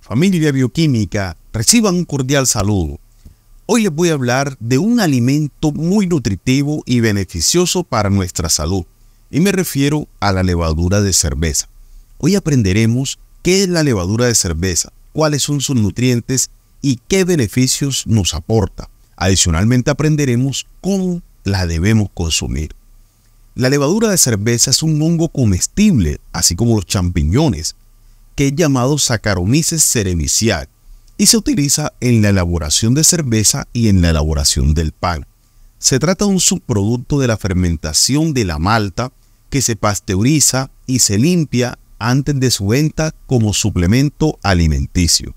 familia bioquímica, reciban un cordial saludo. Hoy les voy a hablar de un alimento muy nutritivo y beneficioso para nuestra salud, y me refiero a la levadura de cerveza. Hoy aprenderemos qué es la levadura de cerveza, cuáles son sus nutrientes y qué beneficios nos aporta. Adicionalmente aprenderemos cómo la debemos consumir. La levadura de cerveza es un hongo comestible, así como los champiñones, que es llamado Saccharomyces cerevisiae y se utiliza en la elaboración de cerveza y en la elaboración del pan. Se trata de un subproducto de la fermentación de la malta que se pasteuriza y se limpia antes de su venta como suplemento alimenticio.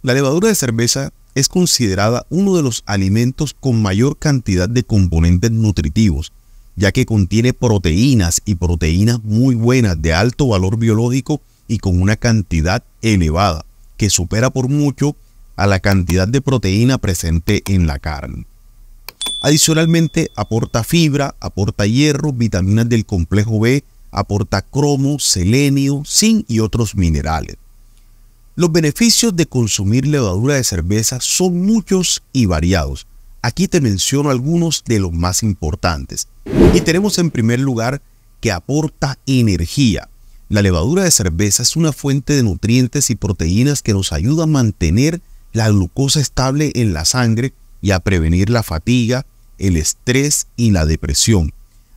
La levadura de cerveza es considerada uno de los alimentos con mayor cantidad de componentes nutritivos, ya que contiene proteínas y proteínas muy buenas de alto valor biológico y con una cantidad elevada que supera por mucho a la cantidad de proteína presente en la carne. Adicionalmente aporta fibra, aporta hierro, vitaminas del complejo B, aporta cromo, selenio, zinc y otros minerales. Los beneficios de consumir levadura de cerveza son muchos y variados. Aquí te menciono algunos de los más importantes. Y tenemos en primer lugar que aporta energía. La levadura de cerveza es una fuente de nutrientes y proteínas que nos ayuda a mantener la glucosa estable en la sangre y a prevenir la fatiga, el estrés y la depresión.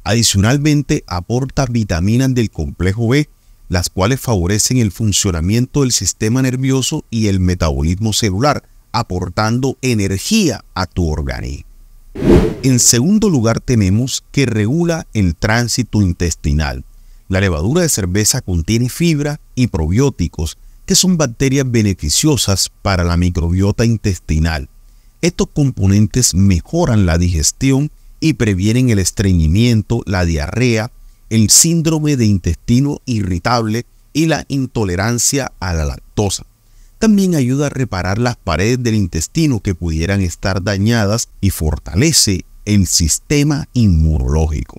Adicionalmente, aporta vitaminas del complejo B, las cuales favorecen el funcionamiento del sistema nervioso y el metabolismo celular, aportando energía a tu organismo. En segundo lugar tenemos que regula el tránsito intestinal. La levadura de cerveza contiene fibra y probióticos, que son bacterias beneficiosas para la microbiota intestinal. Estos componentes mejoran la digestión y previenen el estreñimiento, la diarrea, el síndrome de intestino irritable y la intolerancia a la lactosa. También ayuda a reparar las paredes del intestino que pudieran estar dañadas y fortalece el sistema inmunológico.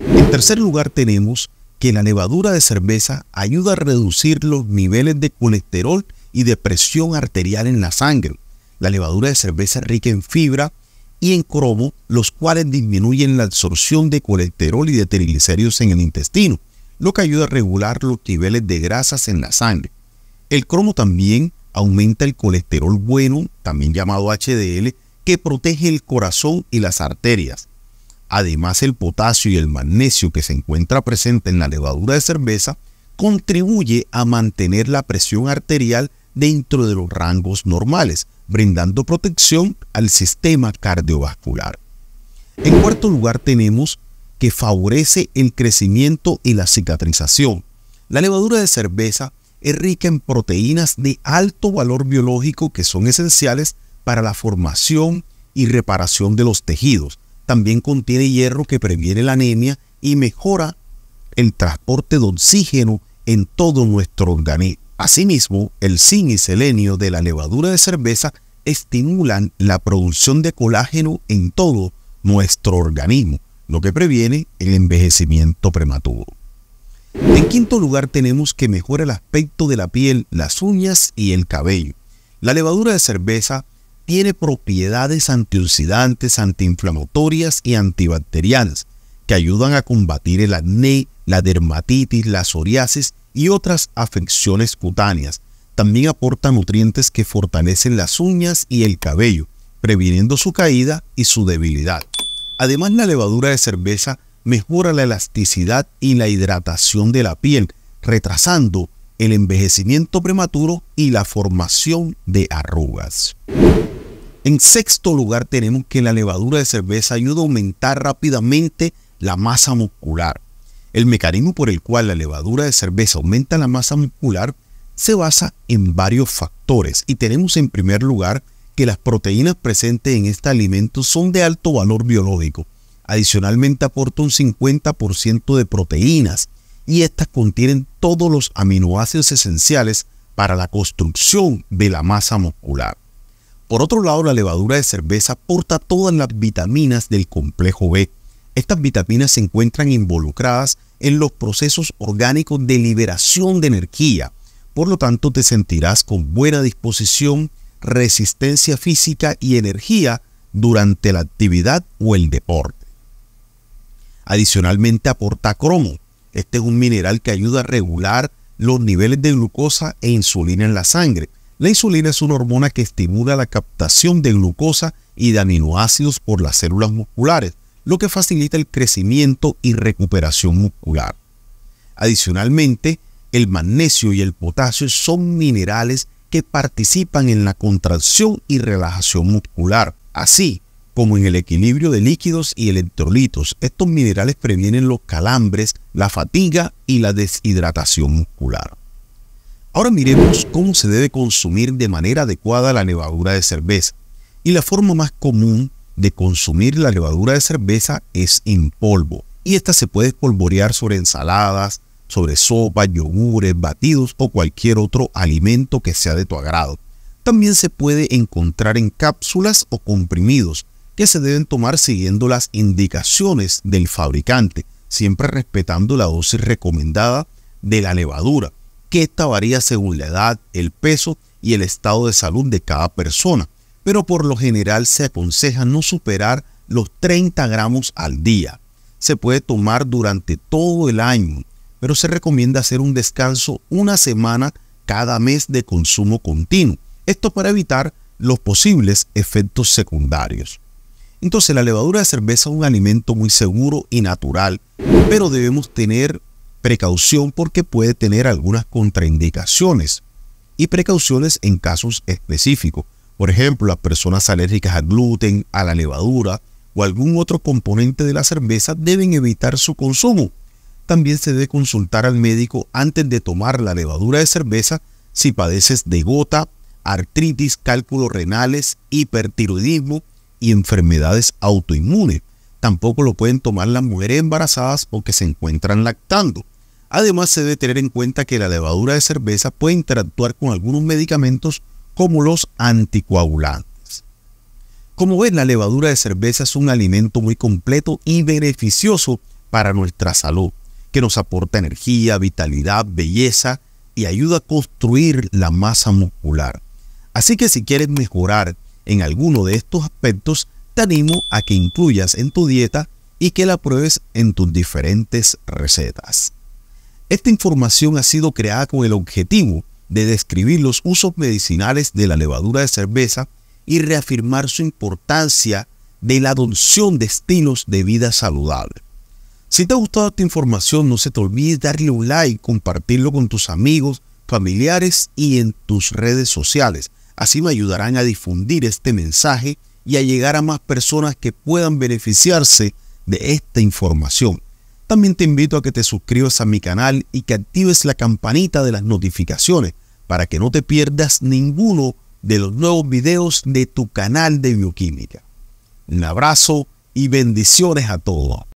En tercer lugar tenemos que la levadura de cerveza ayuda a reducir los niveles de colesterol y de presión arterial en la sangre. La levadura de cerveza es rica en fibra y en cromo, los cuales disminuyen la absorción de colesterol y de triglicéridos en el intestino, lo que ayuda a regular los niveles de grasas en la sangre. El cromo también aumenta el colesterol bueno, también llamado HDL, que protege el corazón y las arterias. Además, el potasio y el magnesio que se encuentra presente en la levadura de cerveza contribuye a mantener la presión arterial dentro de los rangos normales, brindando protección al sistema cardiovascular. En cuarto lugar tenemos que favorece el crecimiento y la cicatrización. La levadura de cerveza es rica en proteínas de alto valor biológico que son esenciales para la formación y reparación de los tejidos, también contiene hierro que previene la anemia y mejora el transporte de oxígeno en todo nuestro organismo. Asimismo, el zinc y selenio de la levadura de cerveza estimulan la producción de colágeno en todo nuestro organismo, lo que previene el envejecimiento prematuro. En quinto lugar tenemos que mejora el aspecto de la piel, las uñas y el cabello. La levadura de cerveza tiene propiedades antioxidantes, antiinflamatorias y antibacterianas que ayudan a combatir el acné, la dermatitis, la psoriasis y otras afecciones cutáneas. También aporta nutrientes que fortalecen las uñas y el cabello, previniendo su caída y su debilidad. Además, la levadura de cerveza mejora la elasticidad y la hidratación de la piel, retrasando el envejecimiento prematuro y la formación de arrugas. En sexto lugar tenemos que la levadura de cerveza ayuda a aumentar rápidamente la masa muscular. El mecanismo por el cual la levadura de cerveza aumenta la masa muscular se basa en varios factores y tenemos en primer lugar que las proteínas presentes en este alimento son de alto valor biológico. Adicionalmente aporta un 50% de proteínas y estas contienen todos los aminoácidos esenciales para la construcción de la masa muscular. Por otro lado, la levadura de cerveza aporta todas las vitaminas del complejo B. Estas vitaminas se encuentran involucradas en los procesos orgánicos de liberación de energía. Por lo tanto, te sentirás con buena disposición, resistencia física y energía durante la actividad o el deporte. Adicionalmente aporta cromo, este es un mineral que ayuda a regular los niveles de glucosa e insulina en la sangre. La insulina es una hormona que estimula la captación de glucosa y de aminoácidos por las células musculares, lo que facilita el crecimiento y recuperación muscular. Adicionalmente, el magnesio y el potasio son minerales que participan en la contracción y relajación muscular. Así, como en el equilibrio de líquidos y electrolitos. Estos minerales previenen los calambres, la fatiga y la deshidratación muscular. Ahora miremos cómo se debe consumir de manera adecuada la levadura de cerveza. Y la forma más común de consumir la levadura de cerveza es en polvo. Y esta se puede espolvorear sobre ensaladas, sobre sopa, yogures, batidos o cualquier otro alimento que sea de tu agrado. También se puede encontrar en cápsulas o comprimidos se deben tomar siguiendo las indicaciones del fabricante, siempre respetando la dosis recomendada de la levadura, que esta varía según la edad, el peso y el estado de salud de cada persona, pero por lo general se aconseja no superar los 30 gramos al día. Se puede tomar durante todo el año, pero se recomienda hacer un descanso una semana cada mes de consumo continuo. Esto para evitar los posibles efectos secundarios. Entonces la levadura de cerveza es un alimento muy seguro y natural, pero debemos tener precaución porque puede tener algunas contraindicaciones y precauciones en casos específicos. Por ejemplo, las personas alérgicas al gluten, a la levadura o algún otro componente de la cerveza deben evitar su consumo. También se debe consultar al médico antes de tomar la levadura de cerveza si padeces de gota, artritis, cálculos renales, hipertiroidismo y enfermedades autoinmunes. Tampoco lo pueden tomar las mujeres embarazadas o que se encuentran lactando. Además, se debe tener en cuenta que la levadura de cerveza puede interactuar con algunos medicamentos como los anticoagulantes. Como ven, la levadura de cerveza es un alimento muy completo y beneficioso para nuestra salud, que nos aporta energía, vitalidad, belleza y ayuda a construir la masa muscular. Así que si quieres mejorar en alguno de estos aspectos, te animo a que incluyas en tu dieta y que la pruebes en tus diferentes recetas. Esta información ha sido creada con el objetivo de describir los usos medicinales de la levadura de cerveza y reafirmar su importancia de la adopción de estilos de vida saludable. Si te ha gustado esta información, no se te olvide darle un like, compartirlo con tus amigos, familiares y en tus redes sociales. Así me ayudarán a difundir este mensaje y a llegar a más personas que puedan beneficiarse de esta información. También te invito a que te suscribas a mi canal y que actives la campanita de las notificaciones para que no te pierdas ninguno de los nuevos videos de tu canal de bioquímica. Un abrazo y bendiciones a todos.